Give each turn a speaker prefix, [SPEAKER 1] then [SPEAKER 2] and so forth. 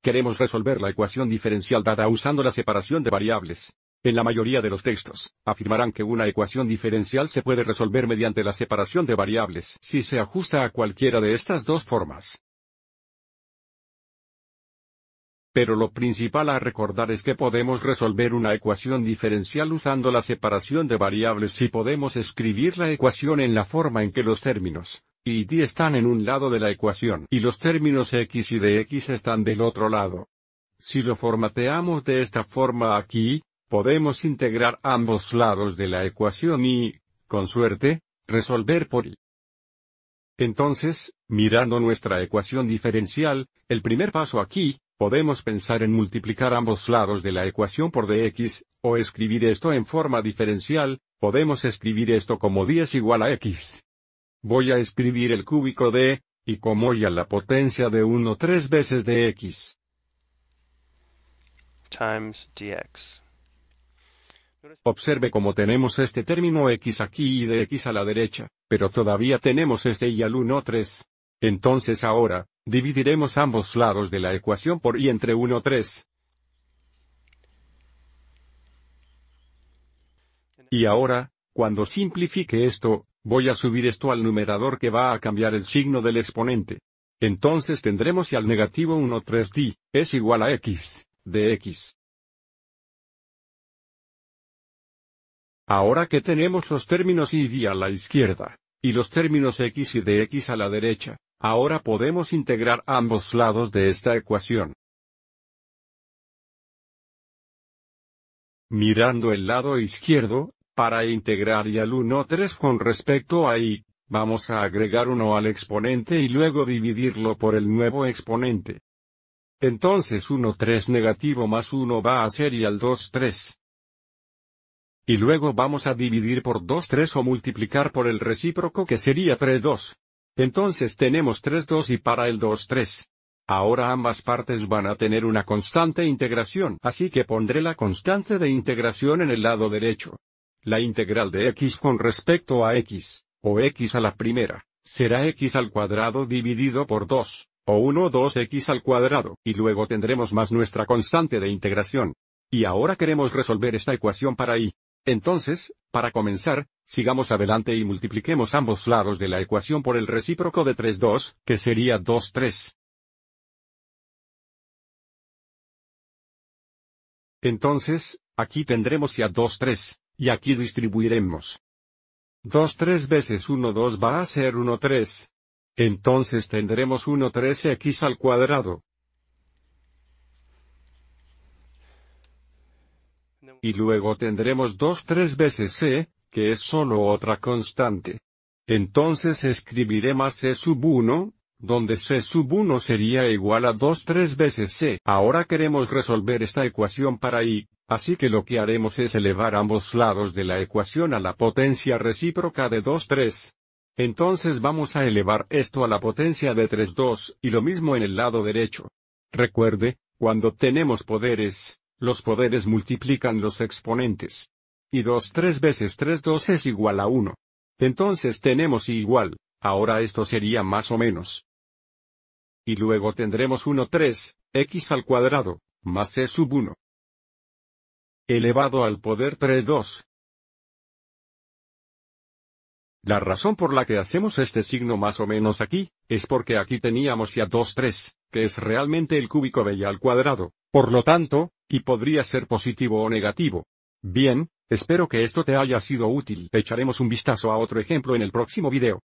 [SPEAKER 1] Queremos resolver la ecuación diferencial dada usando la separación de variables. En la mayoría de los textos, afirmarán que una ecuación diferencial se puede resolver mediante la separación de variables si se ajusta a cualquiera de estas dos formas. Pero lo principal a recordar es que podemos resolver una ecuación diferencial usando la separación de variables si podemos escribir la ecuación en la forma en que los términos y y están en un lado de la ecuación y los términos x y dx están del otro lado. Si lo formateamos de esta forma aquí, podemos integrar ambos lados de la ecuación y, con suerte, resolver por y. Entonces, mirando nuestra ecuación diferencial, el primer paso aquí, podemos pensar en multiplicar ambos lados de la ecuación por dx, o escribir esto en forma diferencial, podemos escribir esto como 10 igual a x. Voy a escribir el cúbico de, y como y a la potencia de 1 tres veces de x. Times dx. Observe cómo tenemos este término x aquí y de x a la derecha, pero todavía tenemos este y al 1 3. Entonces ahora, dividiremos ambos lados de la ecuación por y entre 1 3. Y ahora, cuando simplifique esto, Voy a subir esto al numerador que va a cambiar el signo del exponente. Entonces tendremos y al negativo 1 3d, es igual a x, de x. Ahora que tenemos los términos y d a la izquierda, y los términos x y de x a la derecha, ahora podemos integrar ambos lados de esta ecuación. Mirando el lado izquierdo, para integrar y al 1 3 con respecto a i, vamos a agregar 1 al exponente y luego dividirlo por el nuevo exponente. Entonces 1 3 negativo más 1 va a ser y al 2 3. Y luego vamos a dividir por 2 3 o multiplicar por el recíproco que sería 3 2. Entonces tenemos 3 2 y para el 2 3. Ahora ambas partes van a tener una constante integración, así que pondré la constante de integración en el lado derecho. La integral de x con respecto a x, o x a la primera, será x al cuadrado dividido por 2, o 1 2x al cuadrado, y luego tendremos más nuestra constante de integración. Y ahora queremos resolver esta ecuación para y. Entonces, para comenzar, sigamos adelante y multipliquemos ambos lados de la ecuación por el recíproco de 3 2, que sería 2 3. Entonces, aquí tendremos ya 2 3. Y aquí distribuiremos. 2 3 veces 1 2 va a ser 1 3. Entonces tendremos 1 3 x al cuadrado. Y luego tendremos 2 3 veces c, e, que es solo otra constante. Entonces escribiré más c e sub 1, donde c sub 1 sería igual a 2 3 veces c. E. Ahora queremos resolver esta ecuación para y, Así que lo que haremos es elevar ambos lados de la ecuación a la potencia recíproca de 2 3. Entonces vamos a elevar esto a la potencia de 3 2 y lo mismo en el lado derecho. Recuerde, cuando tenemos poderes, los poderes multiplican los exponentes. Y 2 3 veces 3 2 es igual a 1. Entonces tenemos y igual, ahora esto sería más o menos. Y luego tendremos 1 3, x al cuadrado, más e sub 1 elevado al poder 3-2. La razón por la que hacemos este signo más o menos aquí, es porque aquí teníamos ya 2-3, que es realmente el cúbico de y al cuadrado, por lo tanto, y podría ser positivo o negativo. Bien, espero que esto te haya sido útil. Echaremos un vistazo a otro ejemplo en el próximo video.